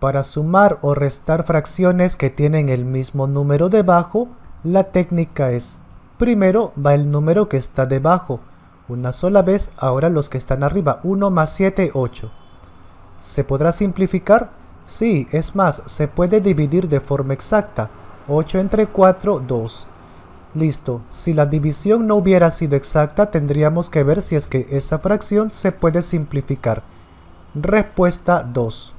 Para sumar o restar fracciones que tienen el mismo número debajo, la técnica es, primero va el número que está debajo, una sola vez, ahora los que están arriba, 1 más 7, 8. ¿Se podrá simplificar? Sí, es más, se puede dividir de forma exacta, 8 entre 4, 2. Listo, si la división no hubiera sido exacta, tendríamos que ver si es que esa fracción se puede simplificar. Respuesta 2.